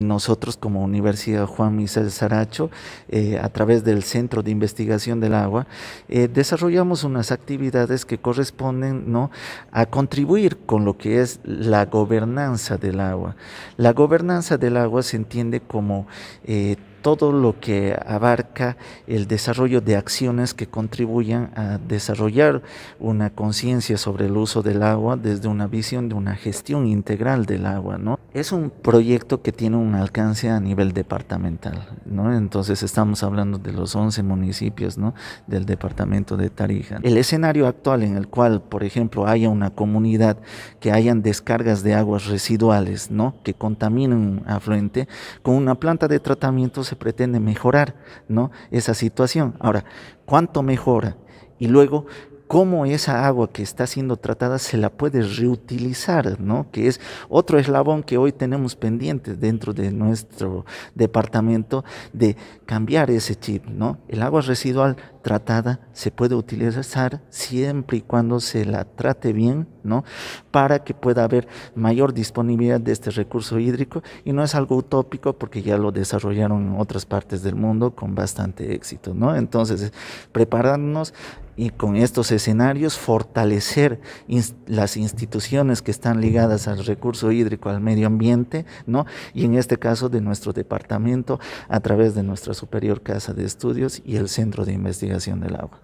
Nosotros como Universidad Juan Michel Saracho, eh, a través del Centro de Investigación del Agua, eh, desarrollamos unas actividades que corresponden ¿no? a contribuir con lo que es la gobernanza del agua. La gobernanza del agua se entiende como eh, todo lo que abarca el desarrollo de acciones que contribuyan a desarrollar una conciencia sobre el uso del agua desde una visión de una gestión integral del agua. ¿no? Es un proyecto que tiene un alcance a nivel departamental. ¿no? Entonces estamos hablando de los 11 municipios ¿no? del departamento de Tarija. El escenario actual en el cual, por ejemplo, haya una comunidad que hayan descargas de aguas residuales ¿no? que contaminen un afluente, con una planta de tratamiento se pretende mejorar, ¿no? Esa situación. Ahora, ¿cuánto mejora? Y luego, cómo esa agua que está siendo tratada se la puede reutilizar, ¿no? Que es otro eslabón que hoy tenemos pendiente dentro de nuestro departamento de cambiar ese chip, ¿no? El agua residual tratada se puede utilizar siempre y cuando se la trate bien, ¿no? Para que pueda haber mayor disponibilidad de este recurso hídrico y no es algo utópico porque ya lo desarrollaron en otras partes del mundo con bastante éxito, ¿no? Entonces, prepararnos y con estos escenarios fortalecer las instituciones que están ligadas al recurso hídrico, al medio ambiente, ¿no? Y en este caso de nuestro departamento a través de nuestra Superior Casa de Estudios y el Centro de Investigación del Agua.